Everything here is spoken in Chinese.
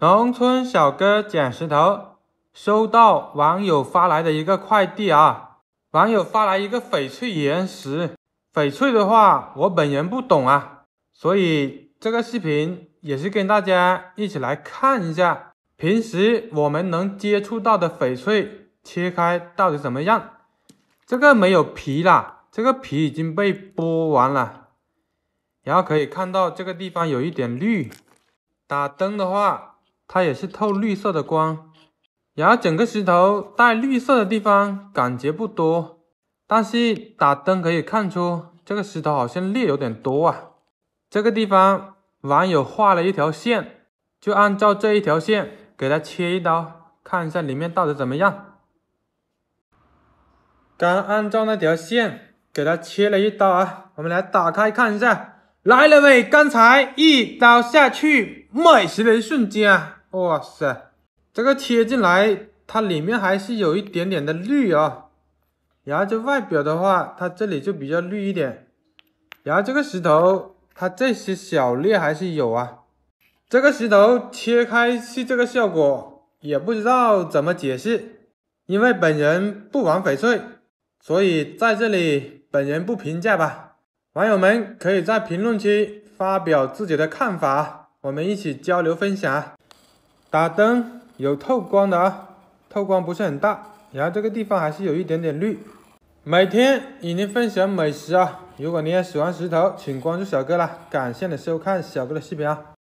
农村小哥捡石头，收到网友发来的一个快递啊，网友发来一个翡翠原石。翡翠的话，我本人不懂啊，所以这个视频也是跟大家一起来看一下，平时我们能接触到的翡翠切开到底怎么样？这个没有皮了，这个皮已经被剥完了，然后可以看到这个地方有一点绿，打灯的话。它也是透绿色的光，然后整个石头带绿色的地方感觉不多，但是打灯可以看出这个石头好像裂有点多啊。这个地方网友画了一条线，就按照这一条线给它切一刀，看一下里面到底怎么样。刚按照那条线给它切了一刀啊，我们来打开看一下。来了喂，刚才一刀下去，美食的一瞬间啊。哇塞，这个切进来，它里面还是有一点点的绿啊。然后这外表的话，它这里就比较绿一点。然后这个石头，它这些小裂还是有啊。这个石头切开是这个效果，也不知道怎么解释，因为本人不玩翡翠，所以在这里本人不评价吧。网友们可以在评论区发表自己的看法，我们一起交流分享。打灯有透光的啊，透光不是很大，然后这个地方还是有一点点绿。每天与您分享美食啊，如果您也喜欢石头，请关注小哥啦，感谢你收看小哥的视频啊。